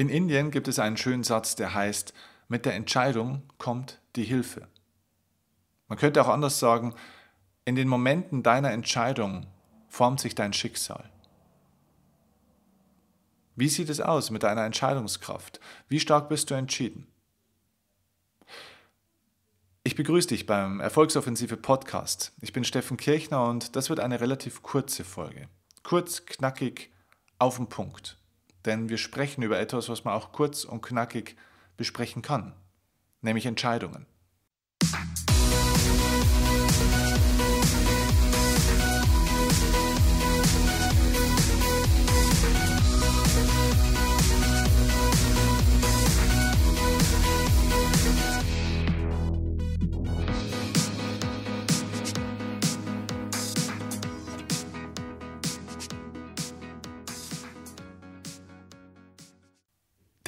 In Indien gibt es einen schönen Satz, der heißt, mit der Entscheidung kommt die Hilfe. Man könnte auch anders sagen, in den Momenten deiner Entscheidung formt sich dein Schicksal. Wie sieht es aus mit deiner Entscheidungskraft? Wie stark bist du entschieden? Ich begrüße dich beim Erfolgsoffensive Podcast. Ich bin Steffen Kirchner und das wird eine relativ kurze Folge. Kurz, knackig, auf den Punkt. Denn wir sprechen über etwas, was man auch kurz und knackig besprechen kann, nämlich Entscheidungen.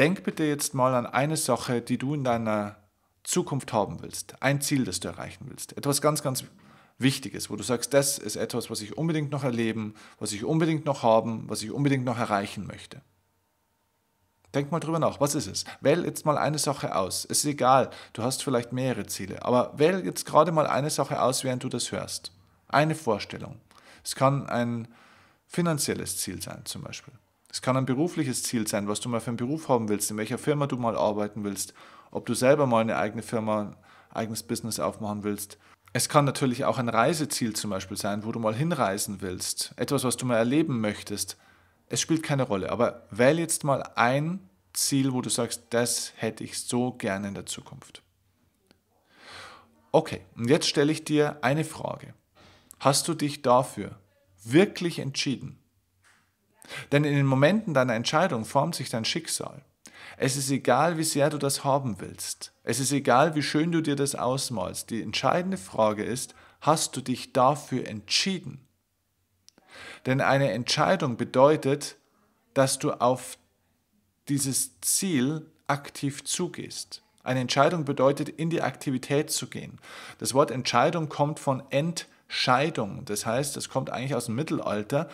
Denk bitte jetzt mal an eine Sache, die du in deiner Zukunft haben willst. Ein Ziel, das du erreichen willst. Etwas ganz, ganz Wichtiges, wo du sagst, das ist etwas, was ich unbedingt noch erleben, was ich unbedingt noch haben, was ich unbedingt noch erreichen möchte. Denk mal drüber nach, was ist es? Wähl jetzt mal eine Sache aus. Es ist egal, du hast vielleicht mehrere Ziele, aber wähl jetzt gerade mal eine Sache aus, während du das hörst. Eine Vorstellung. Es kann ein finanzielles Ziel sein, zum Beispiel. Es kann ein berufliches Ziel sein, was du mal für einen Beruf haben willst, in welcher Firma du mal arbeiten willst, ob du selber mal eine eigene Firma, ein eigenes Business aufmachen willst. Es kann natürlich auch ein Reiseziel zum Beispiel sein, wo du mal hinreisen willst, etwas, was du mal erleben möchtest. Es spielt keine Rolle, aber wähl jetzt mal ein Ziel, wo du sagst, das hätte ich so gerne in der Zukunft. Okay, und jetzt stelle ich dir eine Frage. Hast du dich dafür wirklich entschieden? Denn in den Momenten deiner Entscheidung formt sich dein Schicksal. Es ist egal, wie sehr du das haben willst. Es ist egal, wie schön du dir das ausmalst. Die entscheidende Frage ist, hast du dich dafür entschieden? Denn eine Entscheidung bedeutet, dass du auf dieses Ziel aktiv zugehst. Eine Entscheidung bedeutet, in die Aktivität zu gehen. Das Wort Entscheidung kommt von ent Scheidung. Das heißt, das kommt eigentlich aus dem Mittelalter.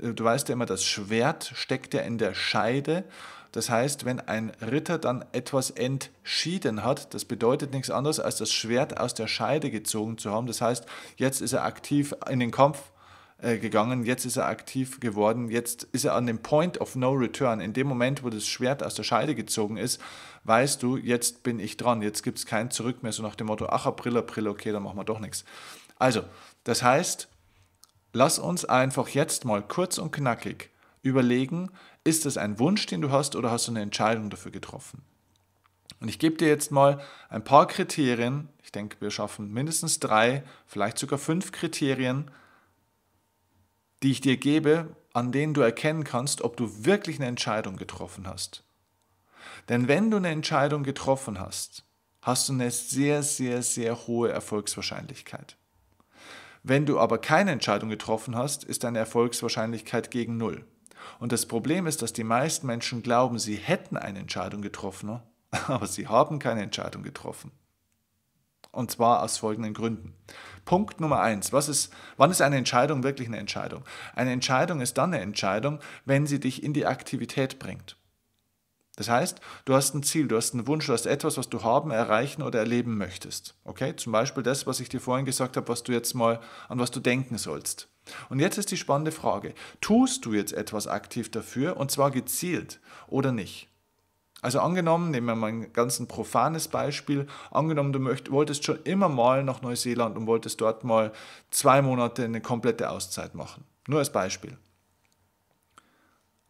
Äh, du weißt ja immer, das Schwert steckt ja in der Scheide. Das heißt, wenn ein Ritter dann etwas entschieden hat, das bedeutet nichts anderes, als das Schwert aus der Scheide gezogen zu haben. Das heißt, jetzt ist er aktiv in den Kampf äh, gegangen, jetzt ist er aktiv geworden, jetzt ist er an dem Point of No Return. In dem Moment, wo das Schwert aus der Scheide gezogen ist, weißt du, jetzt bin ich dran, jetzt gibt es kein Zurück mehr, so nach dem Motto, ach, April, April, okay, dann machen wir doch nichts. Also, das heißt, lass uns einfach jetzt mal kurz und knackig überlegen, ist das ein Wunsch, den du hast oder hast du eine Entscheidung dafür getroffen? Und ich gebe dir jetzt mal ein paar Kriterien, ich denke, wir schaffen mindestens drei, vielleicht sogar fünf Kriterien, die ich dir gebe, an denen du erkennen kannst, ob du wirklich eine Entscheidung getroffen hast. Denn wenn du eine Entscheidung getroffen hast, hast du eine sehr, sehr, sehr hohe Erfolgswahrscheinlichkeit. Wenn du aber keine Entscheidung getroffen hast, ist deine Erfolgswahrscheinlichkeit gegen Null. Und das Problem ist, dass die meisten Menschen glauben, sie hätten eine Entscheidung getroffen, aber sie haben keine Entscheidung getroffen. Und zwar aus folgenden Gründen. Punkt Nummer eins. Was ist, wann ist eine Entscheidung wirklich eine Entscheidung? Eine Entscheidung ist dann eine Entscheidung, wenn sie dich in die Aktivität bringt. Das heißt, du hast ein Ziel, du hast einen Wunsch, du hast etwas, was du haben, erreichen oder erleben möchtest. Okay? Zum Beispiel das, was ich dir vorhin gesagt habe, was du jetzt mal, an was du denken sollst. Und jetzt ist die spannende Frage. Tust du jetzt etwas aktiv dafür und zwar gezielt oder nicht? Also angenommen, nehmen wir mal ein ganz profanes Beispiel, angenommen, du möchtest, wolltest schon immer mal nach Neuseeland und wolltest dort mal zwei Monate eine komplette Auszeit machen. Nur als Beispiel.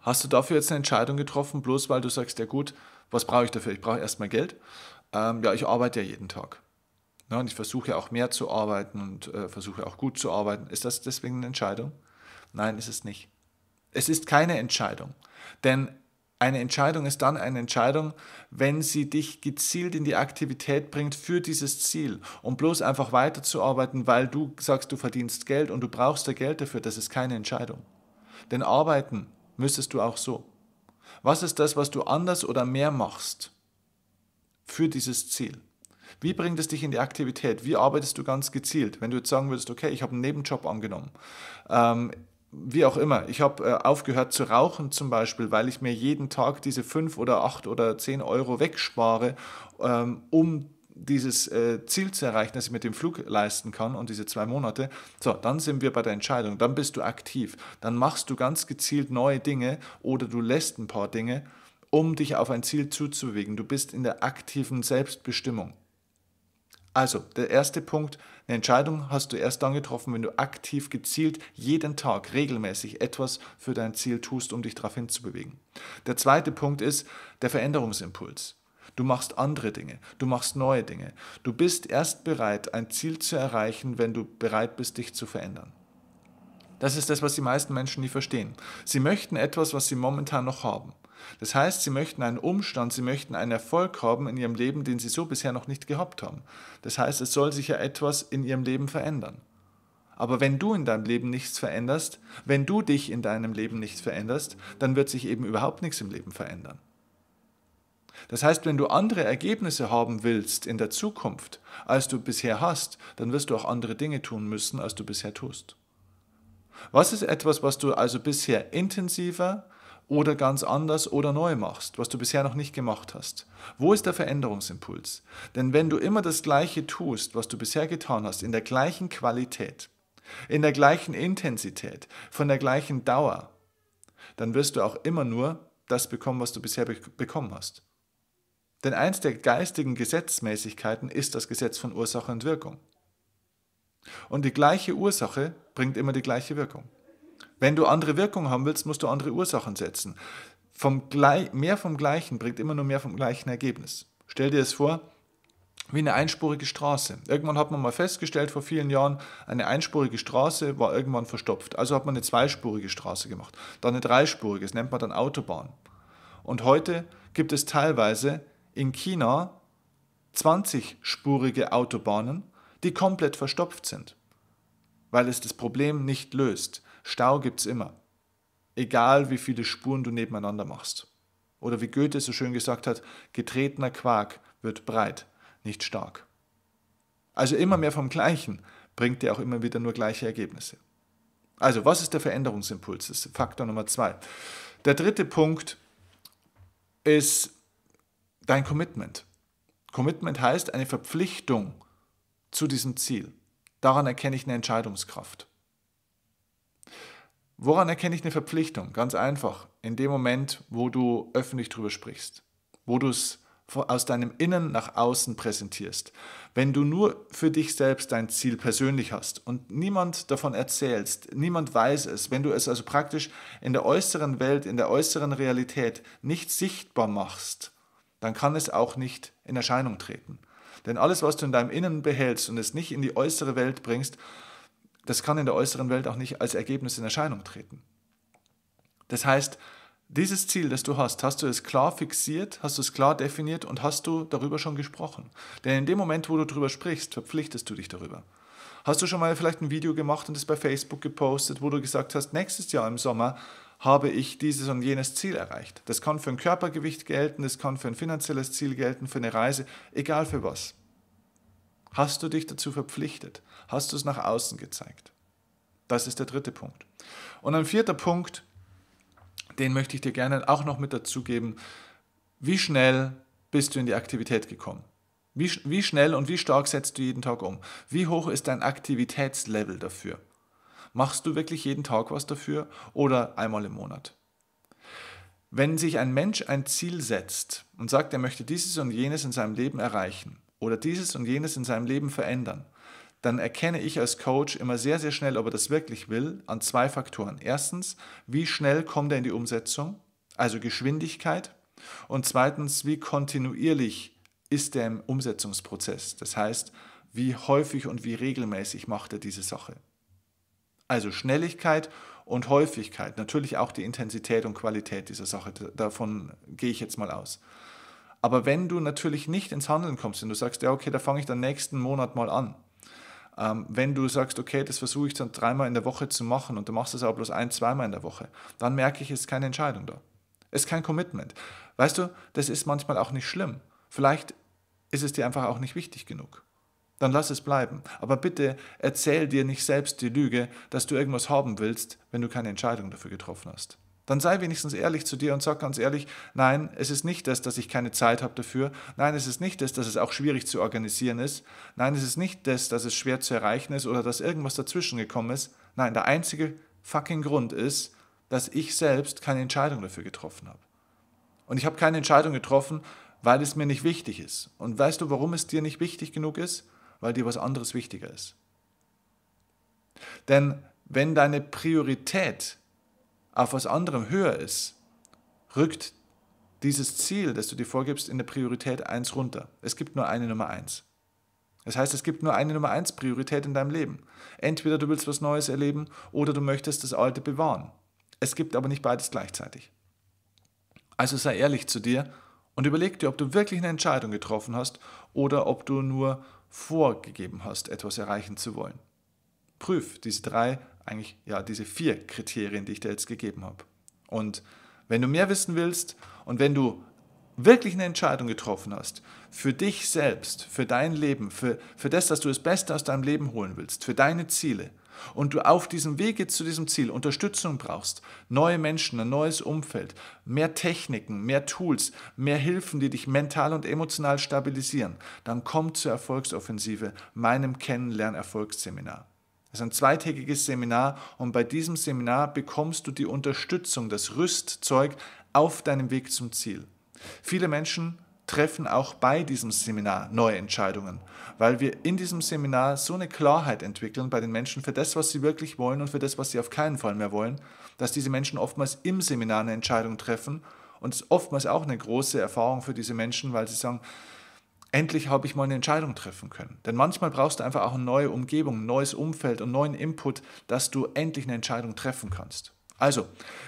Hast du dafür jetzt eine Entscheidung getroffen, bloß weil du sagst, ja gut, was brauche ich dafür? Ich brauche erstmal Geld. Ähm, ja, ich arbeite ja jeden Tag. Ja, ne, und ich versuche ja auch mehr zu arbeiten und äh, versuche auch gut zu arbeiten. Ist das deswegen eine Entscheidung? Nein, ist es nicht. Es ist keine Entscheidung. Denn eine Entscheidung ist dann eine Entscheidung, wenn sie dich gezielt in die Aktivität bringt für dieses Ziel. Und bloß einfach weiterzuarbeiten, weil du sagst, du verdienst Geld und du brauchst da Geld dafür, das ist keine Entscheidung. Denn arbeiten müsstest du auch so. Was ist das, was du anders oder mehr machst für dieses Ziel? Wie bringt es dich in die Aktivität? Wie arbeitest du ganz gezielt? Wenn du jetzt sagen würdest, okay, ich habe einen Nebenjob angenommen, ähm, wie auch immer, ich habe äh, aufgehört zu rauchen zum Beispiel, weil ich mir jeden Tag diese 5 oder 8 oder 10 Euro wegspare, ähm, um dieses äh, Ziel zu erreichen, das ich mit dem Flug leisten kann und diese zwei Monate, so, dann sind wir bei der Entscheidung, dann bist du aktiv, dann machst du ganz gezielt neue Dinge oder du lässt ein paar Dinge, um dich auf ein Ziel zuzubewegen. Du bist in der aktiven Selbstbestimmung. Also, der erste Punkt, eine Entscheidung hast du erst dann getroffen, wenn du aktiv gezielt jeden Tag regelmäßig etwas für dein Ziel tust, um dich darauf hinzubewegen. Der zweite Punkt ist der Veränderungsimpuls. Du machst andere Dinge, du machst neue Dinge. Du bist erst bereit, ein Ziel zu erreichen, wenn du bereit bist, dich zu verändern. Das ist das, was die meisten Menschen nie verstehen. Sie möchten etwas, was sie momentan noch haben. Das heißt, sie möchten einen Umstand, sie möchten einen Erfolg haben in ihrem Leben, den sie so bisher noch nicht gehabt haben. Das heißt, es soll sich ja etwas in ihrem Leben verändern. Aber wenn du in deinem Leben nichts veränderst, wenn du dich in deinem Leben nicht veränderst, dann wird sich eben überhaupt nichts im Leben verändern. Das heißt, wenn du andere Ergebnisse haben willst in der Zukunft, als du bisher hast, dann wirst du auch andere Dinge tun müssen, als du bisher tust. Was ist etwas, was du also bisher intensiver oder ganz anders oder neu machst, was du bisher noch nicht gemacht hast? Wo ist der Veränderungsimpuls? Denn wenn du immer das Gleiche tust, was du bisher getan hast, in der gleichen Qualität, in der gleichen Intensität, von der gleichen Dauer, dann wirst du auch immer nur das bekommen, was du bisher bekommen hast. Denn eins der geistigen Gesetzmäßigkeiten ist das Gesetz von Ursache und Wirkung. Und die gleiche Ursache bringt immer die gleiche Wirkung. Wenn du andere Wirkung haben willst, musst du andere Ursachen setzen. Vom mehr vom Gleichen bringt immer nur mehr vom gleichen Ergebnis. Stell dir es vor, wie eine einspurige Straße. Irgendwann hat man mal festgestellt, vor vielen Jahren, eine einspurige Straße war irgendwann verstopft. Also hat man eine zweispurige Straße gemacht, dann eine dreispurige, das nennt man dann Autobahn. Und heute gibt es teilweise in China 20-spurige Autobahnen, die komplett verstopft sind, weil es das Problem nicht löst. Stau gibt es immer. Egal wie viele Spuren du nebeneinander machst. Oder wie Goethe so schön gesagt hat, getretener Quark wird breit, nicht stark. Also immer mehr vom Gleichen bringt dir auch immer wieder nur gleiche Ergebnisse. Also, was ist der Veränderungsimpuls? Das ist Faktor Nummer zwei. Der dritte Punkt ist dein Commitment. Commitment heißt eine Verpflichtung zu diesem Ziel. Daran erkenne ich eine Entscheidungskraft. Woran erkenne ich eine Verpflichtung? Ganz einfach, in dem Moment, wo du öffentlich darüber sprichst, wo du es aus deinem Innen nach außen präsentierst. Wenn du nur für dich selbst dein Ziel persönlich hast und niemand davon erzählst, niemand weiß es, wenn du es also praktisch in der äußeren Welt, in der äußeren Realität nicht sichtbar machst, dann kann es auch nicht in Erscheinung treten. Denn alles, was du in deinem Innen behältst und es nicht in die äußere Welt bringst, das kann in der äußeren Welt auch nicht als Ergebnis in Erscheinung treten. Das heißt, dieses Ziel, das du hast, hast du es klar fixiert, hast du es klar definiert und hast du darüber schon gesprochen. Denn in dem Moment, wo du darüber sprichst, verpflichtest du dich darüber. Hast du schon mal vielleicht ein Video gemacht und es bei Facebook gepostet, wo du gesagt hast, nächstes Jahr im Sommer habe ich dieses und jenes Ziel erreicht. Das kann für ein Körpergewicht gelten, das kann für ein finanzielles Ziel gelten, für eine Reise, egal für was. Hast du dich dazu verpflichtet? Hast du es nach außen gezeigt? Das ist der dritte Punkt. Und ein vierter Punkt, den möchte ich dir gerne auch noch mit dazugeben. Wie schnell bist du in die Aktivität gekommen? Wie, wie schnell und wie stark setzt du jeden Tag um? Wie hoch ist dein Aktivitätslevel dafür? Machst du wirklich jeden Tag was dafür oder einmal im Monat? Wenn sich ein Mensch ein Ziel setzt und sagt, er möchte dieses und jenes in seinem Leben erreichen oder dieses und jenes in seinem Leben verändern, dann erkenne ich als Coach immer sehr, sehr schnell, ob er das wirklich will, an zwei Faktoren. Erstens, wie schnell kommt er in die Umsetzung, also Geschwindigkeit. Und zweitens, wie kontinuierlich ist er im Umsetzungsprozess. Das heißt, wie häufig und wie regelmäßig macht er diese Sache. Also Schnelligkeit und Häufigkeit, natürlich auch die Intensität und Qualität dieser Sache, davon gehe ich jetzt mal aus. Aber wenn du natürlich nicht ins Handeln kommst und du sagst, ja, okay, da fange ich dann nächsten Monat mal an. Ähm, wenn du sagst, okay, das versuche ich dann dreimal in der Woche zu machen und du machst es aber bloß ein, zweimal in der Woche, dann merke ich, es ist keine Entscheidung da. Es ist kein Commitment. Weißt du, das ist manchmal auch nicht schlimm. Vielleicht ist es dir einfach auch nicht wichtig genug dann lass es bleiben. Aber bitte erzähl dir nicht selbst die Lüge, dass du irgendwas haben willst, wenn du keine Entscheidung dafür getroffen hast. Dann sei wenigstens ehrlich zu dir und sag ganz ehrlich, nein, es ist nicht das, dass ich keine Zeit habe dafür. Nein, es ist nicht das, dass es auch schwierig zu organisieren ist. Nein, es ist nicht das, dass es schwer zu erreichen ist oder dass irgendwas dazwischen gekommen ist. Nein, der einzige fucking Grund ist, dass ich selbst keine Entscheidung dafür getroffen habe. Und ich habe keine Entscheidung getroffen, weil es mir nicht wichtig ist. Und weißt du, warum es dir nicht wichtig genug ist? weil dir was anderes wichtiger ist. Denn wenn deine Priorität auf was anderem höher ist, rückt dieses Ziel, das du dir vorgibst, in der Priorität 1 runter. Es gibt nur eine Nummer 1. Das heißt, es gibt nur eine Nummer 1 Priorität in deinem Leben. Entweder du willst was Neues erleben oder du möchtest das Alte bewahren. Es gibt aber nicht beides gleichzeitig. Also sei ehrlich zu dir und überleg dir, ob du wirklich eine Entscheidung getroffen hast oder ob du nur vorgegeben hast, etwas erreichen zu wollen. Prüf diese drei, eigentlich ja, diese vier Kriterien, die ich dir jetzt gegeben habe. Und wenn du mehr wissen willst und wenn du wirklich eine Entscheidung getroffen hast, für dich selbst, für dein Leben, für, für das, dass du das Beste aus deinem Leben holen willst, für deine Ziele, und du auf diesem Wege zu diesem Ziel Unterstützung brauchst, neue Menschen, ein neues Umfeld, mehr Techniken, mehr Tools, mehr Hilfen, die dich mental und emotional stabilisieren, dann komm zur Erfolgsoffensive, meinem Kennenlernerfolgsseminar. Es ist ein zweitägiges Seminar und bei diesem Seminar bekommst du die Unterstützung, das Rüstzeug auf deinem Weg zum Ziel. Viele Menschen treffen auch bei diesem Seminar neue Entscheidungen, weil wir in diesem Seminar so eine Klarheit entwickeln bei den Menschen für das, was sie wirklich wollen und für das, was sie auf keinen Fall mehr wollen, dass diese Menschen oftmals im Seminar eine Entscheidung treffen und es ist oftmals auch eine große Erfahrung für diese Menschen, weil sie sagen, endlich habe ich mal eine Entscheidung treffen können. Denn manchmal brauchst du einfach auch eine neue Umgebung, ein neues Umfeld und neuen Input, dass du endlich eine Entscheidung treffen kannst. Also,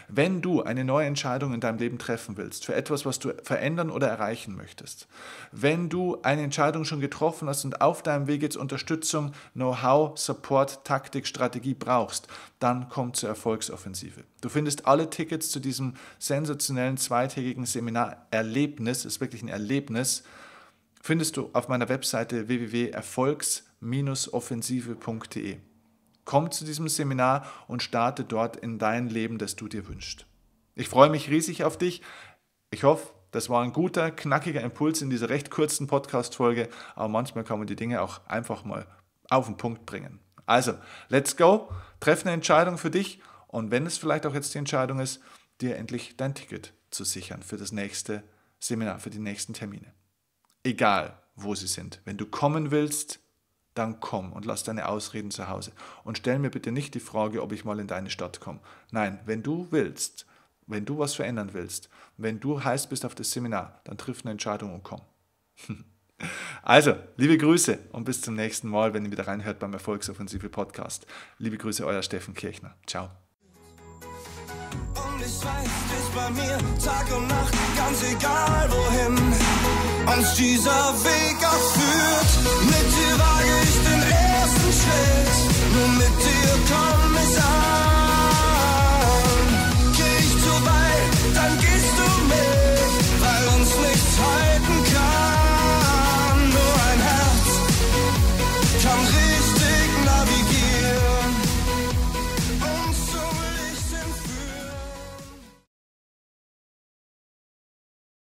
wenn du eine neue Entscheidung in deinem Leben treffen willst, für etwas, was du verändern oder erreichen möchtest, wenn du eine Entscheidung schon getroffen hast und auf deinem Weg jetzt Unterstützung, Know-how, Support, Taktik, Strategie brauchst, dann komm zur Erfolgsoffensive. Du findest alle Tickets zu diesem sensationellen zweitägigen Seminar Erlebnis, ist wirklich ein Erlebnis, findest du auf meiner Webseite www.erfolgs-offensive.de. Komm zu diesem Seminar und starte dort in dein Leben, das du dir wünschst. Ich freue mich riesig auf dich. Ich hoffe, das war ein guter, knackiger Impuls in dieser recht kurzen Podcast-Folge, aber manchmal kann man die Dinge auch einfach mal auf den Punkt bringen. Also, let's go, treff eine Entscheidung für dich und wenn es vielleicht auch jetzt die Entscheidung ist, dir endlich dein Ticket zu sichern für das nächste Seminar, für die nächsten Termine. Egal, wo sie sind. Wenn du kommen willst, dann komm und lass deine Ausreden zu Hause. Und stell mir bitte nicht die Frage, ob ich mal in deine Stadt komme. Nein, wenn du willst, wenn du was verändern willst, wenn du heiß bist auf das Seminar, dann triff eine Entscheidung und komm. Also, liebe Grüße und bis zum nächsten Mal, wenn ihr wieder reinhört beim Erfolgsoffensive Podcast. Liebe Grüße, euer Steffen Kirchner. Ciao. Und ich weiß, dich bei mir Tag und Nacht, ganz egal wohin uns dieser Weg auch führt.